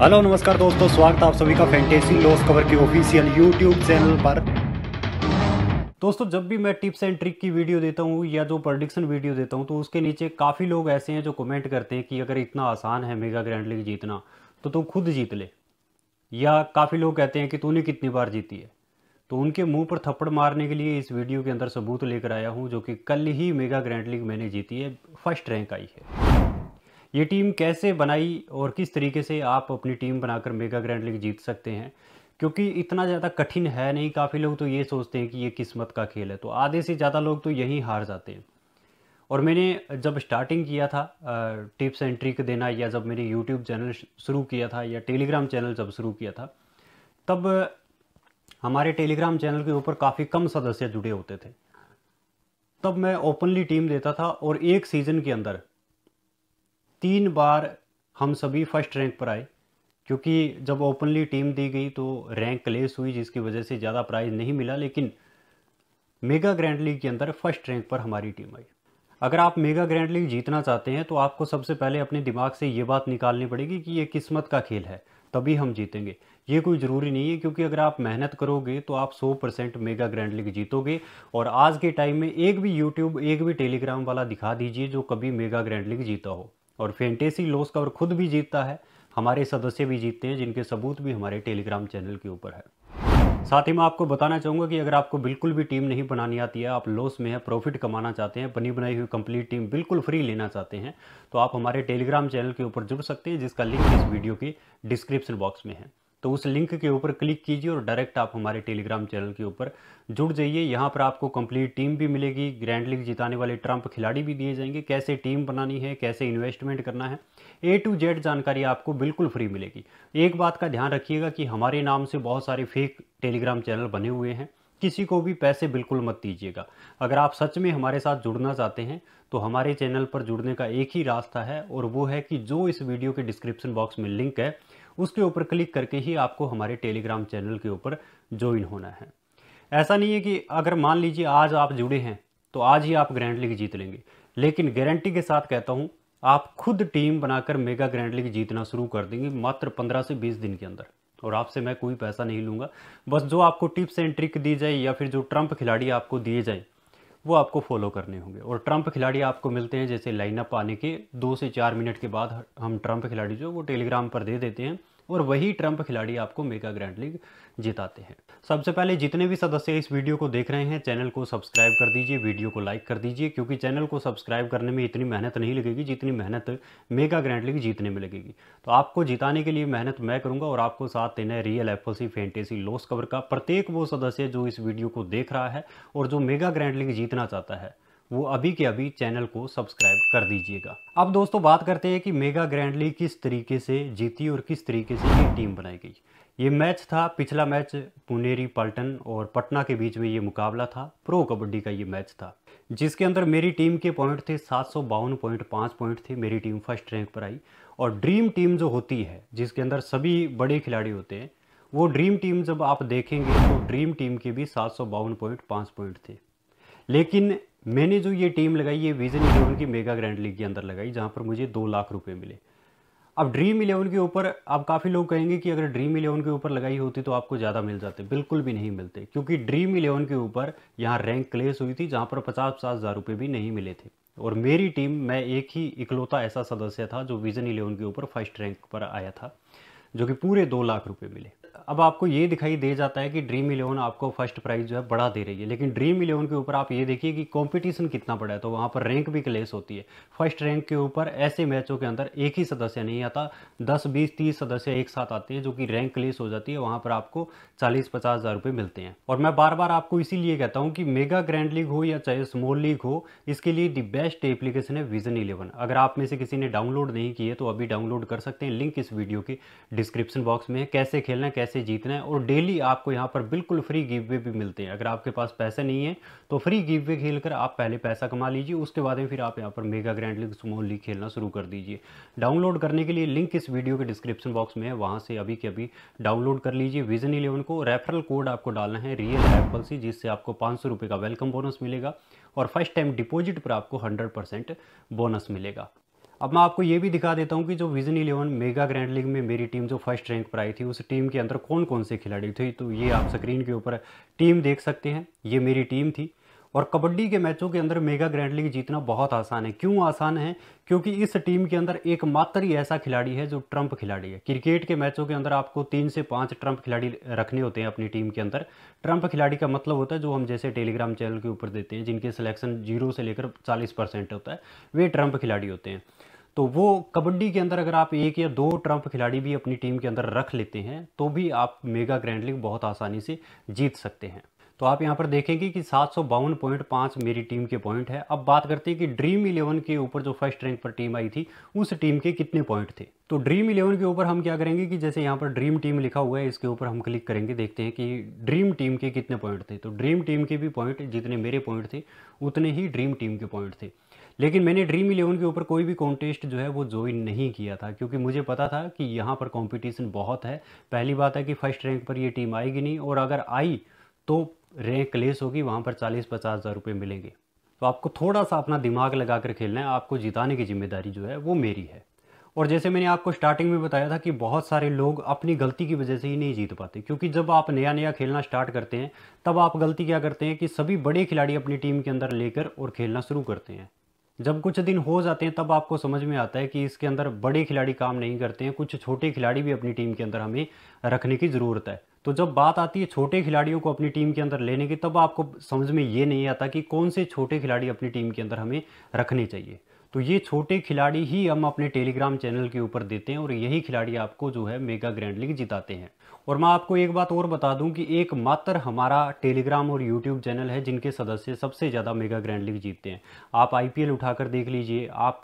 hello नमस्कार दोस्तों स्वागत आप सभी का फैंटेसी लॉस कवर के ऑफिशियल यूट्यूब चैनल पर दोस्तों जब भी मैं टिप्स एंड ट्रिक की वीडियो देता हूँ या जो प्रोडिक्शन वीडियो देता हूँ तो उसके नीचे काफ़ी लोग ऐसे हैं जो कमेंट करते हैं कि अगर इतना आसान है मेगा ग्रैंड लीग जीतना तो तू खुद जीत ले या काफ़ी लोग कहते हैं कि तूने कितनी बार जीती है तो उनके मुंह पर थप्पड़ मारने के लिए इस वीडियो के अंदर सबूत लेकर आया हूँ जो कि कल ही मेगा ग्रैंड लीग मैंने जीती है फर्स्ट रैंक आई है ये टीम कैसे बनाई और किस तरीके से आप अपनी टीम बनाकर मेगा ग्रैंड लीग जीत सकते हैं क्योंकि इतना ज़्यादा कठिन है नहीं काफ़ी लोग तो ये सोचते हैं कि ये किस्मत का खेल है तो आधे से ज़्यादा लोग तो यहीं हार जाते हैं और मैंने जब स्टार्टिंग किया था टिप्स एंड ट्रिक देना या जब मैंने यूट्यूब चैनल शुरू किया था या टेलीग्राम चैनल जब शुरू किया था तब हमारे टेलीग्राम चैनल के ऊपर काफ़ी कम सदस्य जुड़े होते थे तब मैं ओपनली टीम देता था और एक सीज़न के अंदर तीन बार हम सभी फर्स्ट रैंक पर आए क्योंकि जब ओपनली टीम दी गई तो रैंक क्लेस हुई जिसकी वजह से ज़्यादा प्राइज नहीं मिला लेकिन मेगा ग्रैंड लीग के अंदर फर्स्ट रैंक पर हमारी टीम आई अगर आप मेगा ग्रैंड लीग जीतना चाहते हैं तो आपको सबसे पहले अपने दिमाग से ये बात निकालनी पड़ेगी कि ये किस्मत का खेल है तभी हम जीतेंगे ये कोई ज़रूरी नहीं है क्योंकि अगर आप मेहनत करोगे तो आप 100 परसेंट मेगा ग्रैंड लीग जीतोगे और आज के टाइम में एक भी यूट्यूब एक भी टेलीग्राम वाला दिखा दीजिए जो कभी मेगा ग्रैंड लीग जीता हो और फैंटेसी लॉस कवर खुद भी जीतता है हमारे सदस्य भी जीतते हैं जिनके सबूत भी हमारे टेलीग्राम चैनल के ऊपर है साथ ही मैं आपको बताना चाहूँगा कि अगर आपको बिल्कुल भी टीम नहीं बनानी आती है आप लॉस में है प्रॉफिट कमाना चाहते हैं बनी बनाई हुई कंप्लीट टीम बिल्कुल फ्री लेना चाहते हैं तो आप हमारे टेलीग्राम चैनल के ऊपर जुड़ सकते हैं जिसका लिंक इस वीडियो की डिस्क्रिप्शन बॉक्स में है तो उस लिंक के ऊपर क्लिक कीजिए और डायरेक्ट आप हमारे टेलीग्राम चैनल के ऊपर जुड़ जाइए यहाँ पर आपको कंप्लीट टीम भी मिलेगी ग्रैंड लीग जिताने वाले ट्रंप खिलाड़ी भी दिए जाएंगे कैसे टीम बनानी है कैसे इन्वेस्टमेंट करना है ए टू जेड जानकारी आपको बिल्कुल फ्री मिलेगी एक बात का ध्यान रखिएगा कि हमारे नाम से बहुत सारे फेक टेलीग्राम चैनल बने हुए हैं किसी को भी पैसे बिल्कुल मत दीजिएगा अगर आप सच में हमारे साथ जुड़ना चाहते हैं तो हमारे चैनल पर जुड़ने का एक ही रास्ता है और वो है कि जो इस वीडियो के डिस्क्रिप्शन बॉक्स में लिंक है उसके ऊपर क्लिक करके ही आपको हमारे टेलीग्राम चैनल के ऊपर ज्वाइन होना है ऐसा नहीं है कि अगर मान लीजिए आज आप जुड़े हैं तो आज ही आप ग्रैंड लीग जीत लेंगे लेकिन गारंटी के साथ कहता हूँ आप खुद टीम बनाकर मेगा ग्रैंड लीग जीतना शुरू कर देंगे मात्र पंद्रह से बीस दिन के अंदर और आपसे मैं कोई पैसा नहीं लूँगा बस जो आपको टिप्स एंड ट्रिक दी जाए या फिर जो ट्रंप खिलाड़ी आपको दिए जाए वो आपको फॉलो करने होंगे और ट्रंप खिलाड़ी आपको मिलते हैं जैसे लाइनअप आने के दो से चार मिनट के बाद हम ट्रंप खिलाड़ी जो वो टेलीग्राम पर दे देते हैं और वही ट्रंप खिलाड़ी आपको मेगा ग्रैंड लीग जिताते हैं सबसे पहले जितने भी सदस्य इस वीडियो को देख रहे हैं चैनल को सब्सक्राइब कर दीजिए वीडियो को लाइक कर दीजिए क्योंकि चैनल को सब्सक्राइब करने में इतनी मेहनत नहीं लगेगी जितनी मेहनत मेगा ग्रैंड लीग जीतने में लगेगी तो आपको जिताने के लिए मेहनत मैं करूँगा और आपको साथ देना है रियल एफोसी फेंटेसी लॉस कवर का प्रत्येक वो सदस्य जो इस वीडियो को देख रहा है और जो मेगा ग्रैंड लीग जीतना चाहता है वो अभी के अभी चैनल को सब्सक्राइब कर दीजिएगा अब दोस्तों बात करते हैं कि मेगा ग्रैंड लीग किस तरीके से जीती और किस तरीके से ये टीम बनाई गई ये मैच था पिछला मैच पुनेरी पल्टन और पटना के बीच में ये मुकाबला था प्रो कबड्डी का ये मैच था जिसके अंदर मेरी टीम के पॉइंट थे सात पॉइंट पाँच पॉइंट थे मेरी टीम फर्स्ट रैंक पर आई और ड्रीम टीम जो होती है जिसके अंदर सभी बड़े खिलाड़ी होते हैं वो ड्रीम टीम जब आप देखेंगे तो ड्रीम टीम के भी सात पॉइंट पाँच पॉइंट थे लेकिन मैंने जो ये टीम लगाई ये विजन इलेवन की मेगा ग्रैंड लीग के अंदर लगाई जहाँ पर मुझे दो लाख रुपये मिले अब ड्रीम इलेवन के ऊपर अब काफ़ी लोग कहेंगे कि अगर ड्रीम इलेवन के ऊपर लगाई होती तो आपको ज़्यादा मिल जाते बिल्कुल भी नहीं मिलते क्योंकि ड्रीम इलेवन के ऊपर यहाँ रैंक क्लेस हुई थी जहाँ पर पचास पचास हज़ार रुपये भी नहीं मिले थे और मेरी टीम मैं एक ही इकलौता ऐसा सदस्य था जो विजन इलेवन के ऊपर फर्स्ट रैंक पर आया था जो कि पूरे दो लाख रुपए मिले अब आपको ये दिखाई दे जाता है कि ड्रीम इलेवन आपको फर्स्ट प्राइज जो है बड़ा दे रही है लेकिन ड्रीम इलेवन के ऊपर आप ये देखिए कि कंपटीशन कितना बड़ा है तो वहाँ पर रैंक भी क्लेस होती है फर्स्ट रैंक के ऊपर ऐसे मैचों के अंदर एक ही सदस्य नहीं आता दस बीस तीस सदस्य एक साथ आते हैं जो कि रैंक क्लेस हो जाती है वहाँ पर आपको चालीस पचास हज़ार मिलते हैं और मैं बार बार आपको इसीलिए कहता हूँ कि मेगा ग्रैंड लीग हो या चाहे स्मॉल लीग हो इसके लिए दी बेस्ट एप्लीकेशन है विजन इलेवन अगर आप में से किसी ने डाउनलोड नहीं किए तो अभी डाउनलोड कर सकते हैं लिंक इस वीडियो की डिस्क्रिप्शन बॉक्स में है कैसे खेलना है कैसे जीतना है और डेली आपको यहाँ पर बिल्कुल फ्री गिववे भी मिलते हैं अगर आपके पास पैसे नहीं है तो फ्री गिववे खेल कर आप पहले पैसा कमा लीजिए उसके बाद में फिर आप यहाँ पर mega grand league small league खेलना शुरू कर दीजिए डाउनलोड करने के लिए लिंक इस वीडियो के डिस्क्रिप्शन बॉक्स में है वहाँ से अभी के अभी डाउनलोड कर लीजिए विजन इलेवन को रेफरल कोड आपको डालना है रियल एप्पल सी जिससे आपको पाँच सौ का वेलकम बोनस मिलेगा और फर्स्ट टाइम डिपॉजिट पर आपको हंड्रेड बोनस मिलेगा अब मैं आपको ये भी दिखा देता हूँ कि जो vision eleven mega grand league में मेरी टीम जो फर्स्ट रैंक पर आई थी उस टीम के अंदर कौन कौन से खिलाड़ी थे तो ये आप स्क्रीन के ऊपर टीम देख सकते हैं ये मेरी टीम थी और कबड्डी के मैचों के अंदर मेगा ग्रैंड लीग जीतना बहुत आसान है क्यों आसान है क्योंकि इस टीम के अंदर एकमात्र ही ऐसा खिलाड़ी है जो ट्रंप खिलाड़ी है क्रिकेट के मैचों के अंदर आपको तीन से पाँच ट्रंप खिलाड़ी रखने होते हैं अपनी टीम के अंदर ट्रंप खिलाड़ी का मतलब होता है जो हम जैसे टेलीग्राम चैनल के ऊपर देते हैं जिनके सिलेक्शन जीरो से लेकर चालीस परसेंट होता है वे ट्रंप खिलाड़ी होते हैं तो वो कबड्डी के अंदर अगर आप एक या दो ट्रंप खिलाड़ी भी अपनी टीम के अंदर रख लेते हैं तो भी आप मेगा ग्रैंड लीग बहुत आसानी से जीत सकते हैं तो आप यहाँ पर देखेंगे कि सात सौ बावन पॉइंट पाँच मेरी टीम के पॉइंट है अब बात करते हैं कि ड्रीम इलेवन के ऊपर जो फर्स्ट रैंक पर टीम आई थी उस टीम के कितने पॉइंट थे तो ड्रीम इलेवन के ऊपर हम क्या करेंगे कि जैसे यहाँ पर ड्रीम टीम लिखा हुआ है इसके ऊपर हम क्लिक करेंगे देखते हैं कि ड्रीम टीम के कितने पॉइंट थे तो ड्रीम टीम के भी पॉइंट जितने मेरे पॉइंट थे उतने ही ड्रीम टीम के पॉइंट थे लेकिन मैंने ड्रीम इलेवन के ऊपर कोई भी कॉन्टेस्ट जो है वो ज्वाइन नहीं किया था क्योंकि मुझे पता था कि यहाँ पर कॉम्पिटिशन बहुत है पहली बात है कि फर्स्ट रैंक पर ये टीम आएगी नहीं और अगर आई तो रे क्लेस होगी वहाँ पर चालीस पचास हज़ार रुपये मिलेंगे तो आपको थोड़ा सा अपना दिमाग लगा कर खेलना है आपको जिताने की जिम्मेदारी जो है वो मेरी है और जैसे मैंने आपको स्टार्टिंग में बताया था कि बहुत सारे लोग अपनी गलती की वजह से ही नहीं जीत पाते क्योंकि जब आप नया नया खेलना स्टार्ट करते हैं तब आप गलती क्या करते हैं कि सभी बड़े खिलाड़ी अपनी टीम के अंदर लेकर और खेलना शुरू करते हैं जब कुछ दिन हो जाते हैं तब आपको समझ में आता है कि इसके अंदर बड़े खिलाड़ी काम नहीं करते हैं कुछ छोटे खिलाड़ी भी अपनी टीम के अंदर हमें रखने की ज़रूरत है तो जब बात आती है छोटे खिलाड़ियों को अपनी टीम के अंदर लेने की तब आपको समझ में ये नहीं आता कि कौन से छोटे खिलाड़ी अपनी टीम के अंदर हमें रखने चाहिए तो ये छोटे खिलाड़ी ही हम अपने टेलीग्राम चैनल के ऊपर देते हैं और यही खिलाड़ी आपको जो है मेगा ग्रैंड लीग जिताते हैं और मैं आपको एक बात और बता दूं कि एकमात्र हमारा टेलीग्राम और यूट्यूब चैनल है जिनके सदस्य सबसे ज़्यादा मेगा ग्रैंड लीग जीतते हैं आप आईपीएल उठाकर देख लीजिए आप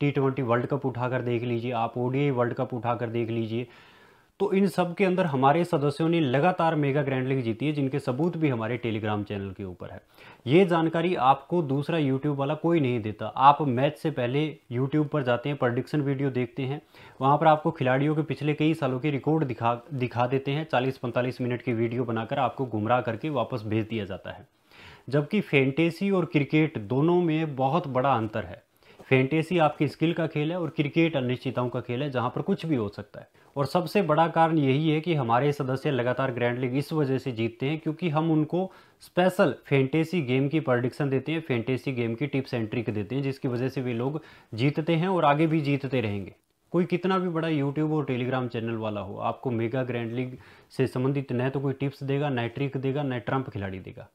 टी ट्वेंटी वर्ल्ड कप उठाकर देख लीजिए आप ओडीआई वर्ल्ड कप उठाकर देख लीजिए तो इन सब के अंदर हमारे सदस्यों ने लगातार मेगा ग्रैंड लीग जीती है जिनके सबूत भी हमारे टेलीग्राम चैनल के ऊपर है ये जानकारी आपको दूसरा यूट्यूब वाला कोई नहीं देता आप मैच से पहले यूट्यूब पर जाते हैं प्रडिक्शन वीडियो देखते हैं वहाँ पर आपको खिलाड़ियों के पिछले कई सालों के रिकॉर्ड दिखा दिखा देते हैं चालीस पैंतालीस मिनट की वीडियो बनाकर आपको गुमराह करके वापस भेज दिया जाता है जबकि फेंटेसी और क्रिकेट दोनों में बहुत बड़ा अंतर है फेंटेसी आपकी स्किल का खेल है और क्रिकेट अनिश्चितताओं का खेल है जहां पर कुछ भी हो सकता है और सबसे बड़ा कारण यही है कि हमारे सदस्य लगातार ग्रैंड लीग इस वजह से जीतते हैं क्योंकि हम उनको स्पेशल फेंटेसी गेम की प्रडिक्शन देते हैं फेंटेसी गेम की टिप्स एंड ट्रिक देते हैं जिसकी वजह से वे लोग जीतते हैं और आगे भी जीतते रहेंगे कोई कितना भी बड़ा यूट्यूब और टेलीग्राम चैनल वाला हो आपको मेगा ग्रैंड लीग से संबंधित न तो कोई टिप्स देगा न ट्रिक देगा न ट्रम्प खिलाड़ी देगा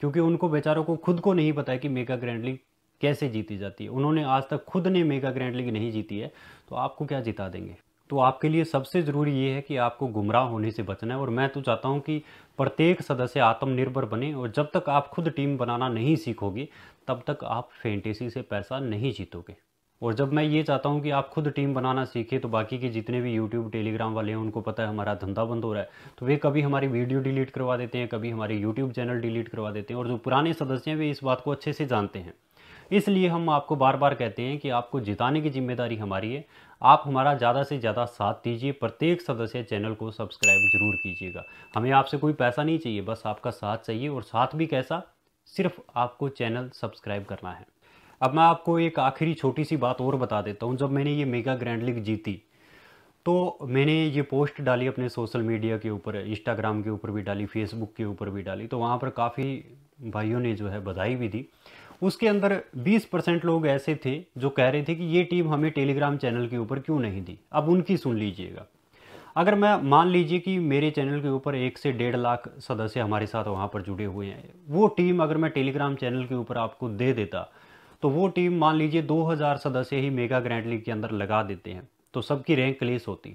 क्योंकि उनको बेचारों को खुद को नहीं पता है कि मेगा ग्रैंड लीग कैसे जीती जाती है उन्होंने आज तक खुद ने मेगा ग्रैंड लीग नहीं जीती है तो आपको क्या जिता देंगे तो आपके लिए सबसे ज़रूरी ये है कि आपको गुमराह होने से बचना है और मैं तो चाहता हूँ कि प्रत्येक सदस्य आत्मनिर्भर बने और जब तक आप खुद टीम बनाना नहीं सीखोगे तब तक आप फेंटेसी से पैसा नहीं जीतोगे और जब मैं ये चाहता हूँ कि आप खुद टीम बनाना सीखें तो बाकी के जितने भी यूट्यूब टेलीग्राम वाले हैं उनको पता है हमारा धंधा बंद हो रहा है तो वे कभी हमारी वीडियो डिलीट करवा देते हैं कभी हमारे यूट्यूब चैनल डिलीट करवा देते हैं और जो पुराने सदस्य हैं वे इस बात को अच्छे से जानते हैं इसलिए हम आपको बार बार कहते हैं कि आपको जिताने की जिम्मेदारी हमारी है आप हमारा ज़्यादा से ज़्यादा साथ दीजिए प्रत्येक सदस्य चैनल को सब्सक्राइब जरूर कीजिएगा हमें आपसे कोई पैसा नहीं चाहिए बस आपका साथ चाहिए और साथ भी कैसा सिर्फ आपको चैनल सब्सक्राइब करना है अब मैं आपको एक आखिरी छोटी सी बात और बता देता हूँ जब मैंने ये मेगा ग्रैंड लीग जीती तो मैंने ये पोस्ट डाली अपने सोशल मीडिया के ऊपर इंस्टाग्राम के ऊपर भी डाली फेसबुक के ऊपर भी डाली तो वहाँ पर काफ़ी भाइयों ने जो है बधाई भी दी उसके अंदर 20 परसेंट लोग ऐसे थे जो कह रहे थे कि ये टीम हमें टेलीग्राम चैनल के ऊपर क्यों नहीं दी अब उनकी सुन लीजिएगा अगर मैं मान लीजिए कि मेरे चैनल के ऊपर एक से डेढ़ लाख सदस्य हमारे साथ वहाँ पर जुड़े हुए हैं वो टीम अगर मैं टेलीग्राम चैनल के ऊपर आपको दे देता तो वो टीम मान लीजिए 2000 सदस्य ही मेगा ग्रैंड लीग के अंदर लगा देते हैं तो सबकी रैंक क्लेस होती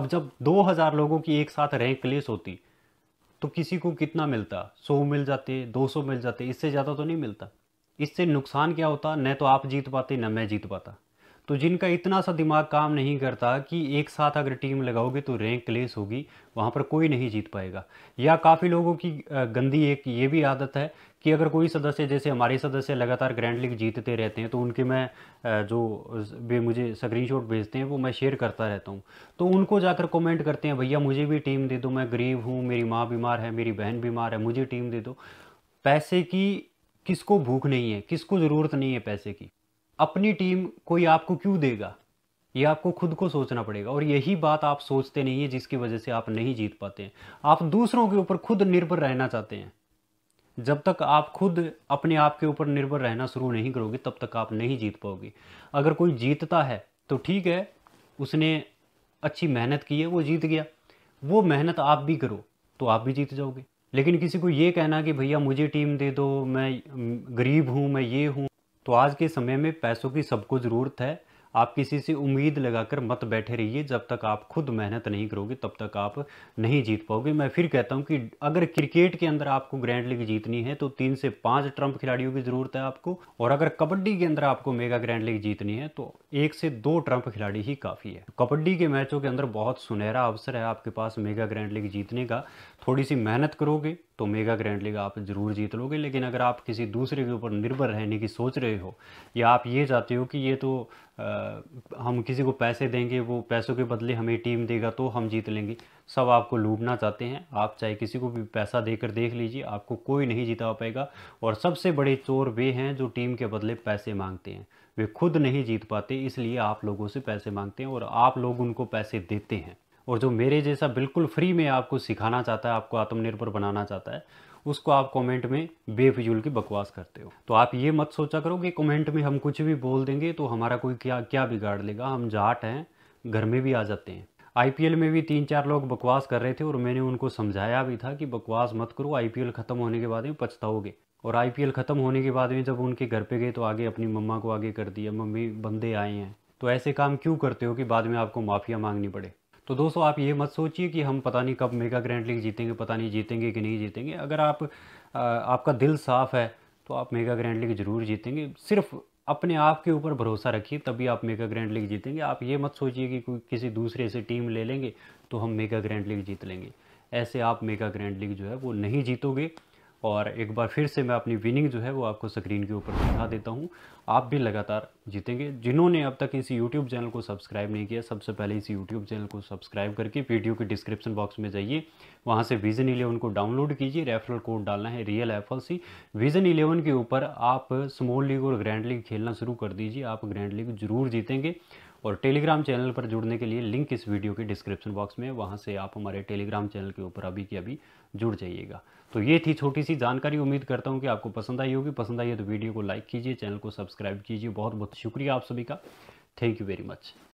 अब जब 2000 लोगों की एक साथ रैंक क्लेस होती तो किसी को कितना मिलता 100 मिल जाते 200 मिल जाते इससे ज़्यादा तो नहीं मिलता इससे नुकसान क्या होता न तो आप जीत पाते न मैं जीत पाता तो जिनका इतना सा दिमाग काम नहीं करता कि एक साथ अगर टीम लगाओगे तो रैंक क्लेस होगी वहाँ पर कोई नहीं जीत पाएगा या काफ़ी लोगों की गंदी एक ये भी आदत है कि अगर कोई सदस्य जैसे हमारे सदस्य लगातार ग्रैंड लीग जीतते रहते हैं तो उनके मैं जो वे मुझे स्क्रीनशॉट भेजते हैं वो मैं शेयर करता रहता हूँ तो उनको जाकर कमेंट करते हैं भैया मुझे भी टीम दे दो मैं गरीब हूँ मेरी माँ बीमार है मेरी बहन बीमार है मुझे टीम दे दो पैसे की किसको भूख नहीं है किसको ज़रूरत नहीं है पैसे की अपनी टीम कोई आपको क्यों देगा ये आपको खुद को सोचना पड़ेगा और यही बात आप सोचते नहीं है जिसकी वजह से आप नहीं जीत पाते हैं आप दूसरों के ऊपर खुद निर्भर रहना चाहते हैं जब तक आप खुद अपने आप के ऊपर निर्भर रहना शुरू नहीं करोगे तब तक आप नहीं जीत पाओगे अगर कोई जीतता है तो ठीक है उसने अच्छी मेहनत की है वो जीत गया वो मेहनत आप भी करो तो आप भी जीत जाओगे लेकिन किसी को ये कहना कि भैया मुझे टीम दे दो मैं गरीब हूँ मैं ये हूँ तो आज के समय में पैसों की सबको ज़रूरत है आप किसी से उम्मीद लगाकर मत बैठे रहिए जब तक आप खुद मेहनत नहीं करोगे तब तक आप नहीं जीत पाओगे मैं फिर कहता हूँ कि अगर क्रिकेट के अंदर आपको ग्रैंड लीग जीतनी है तो तीन से पाँच ट्रंप खिलाड़ियों की ज़रूरत है आपको और अगर कबड्डी के अंदर आपको मेगा ग्रैंड लीग जीतनी है तो एक से दो ट्रंप खिलाड़ी ही काफ़ी है कबड्डी के मैचों के अंदर बहुत सुनहरा अवसर है आपके पास मेगा ग्रैंड लीग जीतने का थोड़ी सी मेहनत करोगे तो मेगा ग्रैंड लीग आप ज़रूर जीत लोगे लेकिन अगर आप किसी दूसरे के ऊपर निर्भर रहने की सोच रहे हो या आप ये चाहते हो कि ये तो आ, हम किसी को पैसे देंगे वो पैसों के बदले हमें टीम देगा तो हम जीत लेंगे सब आपको लूटना चाहते हैं आप चाहे किसी को भी पैसा देकर देख लीजिए आपको कोई नहीं जीता पाएगा और सबसे बड़े चोर वे हैं जो टीम के बदले पैसे मांगते हैं वे खुद नहीं जीत पाते इसलिए आप लोगों से पैसे मांगते हैं और आप लोग उनको पैसे देते हैं और जो मेरे जैसा बिल्कुल फ्री में आपको सिखाना चाहता है आपको आत्मनिर्भर बनाना चाहता है उसको आप कमेंट में बेफिजूल की बकवास करते हो तो आप ये मत सोचा करो कि कमेंट में हम कुछ भी बोल देंगे तो हमारा कोई क्या क्या बिगाड़ लेगा हम जाट हैं घर में भी आ जाते हैं आईपीएल में भी तीन चार लोग बकवास कर रहे थे और मैंने उनको समझाया भी था कि बकवास मत करो आईपीएल ख़त्म होने के बाद में पछताओगे और आईपीएल ख़त्म होने के बाद में जब उनके घर पे गए तो आगे अपनी मम्मा को आगे कर दिया मम्मी बंदे आए हैं तो ऐसे काम क्यों करते हो कि बाद में आपको माफ़िया मांगनी पड़े तो दोस्तों आप ये मत सोचिए कि हम पता नहीं कब मेगा ग्रैंड लीग जीतेंगे पता नहीं जीतेंगे कि नहीं जीतेंगे अगर आप आ, आपका दिल साफ़ है तो आप मेगा ग्रैंड लीग ज़रूर जीतेंगे सिर्फ अपने आप के ऊपर भरोसा रखिए तभी आप मेगा ग्रैंड लीग जीतेंगे आप ये मत सोचिए कि कोई किसी दूसरे से टीम ले लेंगे तो हम मेगा ग्रैंड लीग जीत लेंगे ऐसे आप मेगा ग्रैंड लीग जो है वो नहीं जीतोगे और एक बार फिर से मैं अपनी विनिंग जो है वो आपको स्क्रीन के ऊपर दिखा देता हूँ आप भी लगातार जीतेंगे जिन्होंने अब तक इस यूट्यूब चैनल को सब्सक्राइब नहीं किया सबसे पहले इस यूट्यूब चैनल को सब्सक्राइब करके वीडियो के डिस्क्रिप्शन बॉक्स में जाइए वहाँ से विजन इलेवन को डाउनलोड कीजिए रेफरल कोड डालना है real F L C vision eleven के ऊपर आप स्मॉल लीग और ग्रैंड लीग खेलना शुरू कर दीजिए आप ग्रैंड लीग जरूर जीतेंगे और टेलीग्राम चैनल पर जुड़ने के लिए लिंक इस वीडियो के डिस्क्रिप्शन बॉक्स में वहाँ से आप हमारे टेलीग्राम चैनल के ऊपर अभी के अभी जुड़ जाइएगा तो ये थी छोटी सी जानकारी उम्मीद करता हूँ कि आपको पसंद आई होगी पसंद आई है तो वीडियो को लाइक कीजिए चैनल को सब्सक्राइब कीजिए बहुत बहुत शुक्रिया आप सभी का थैंक यू वेरी मच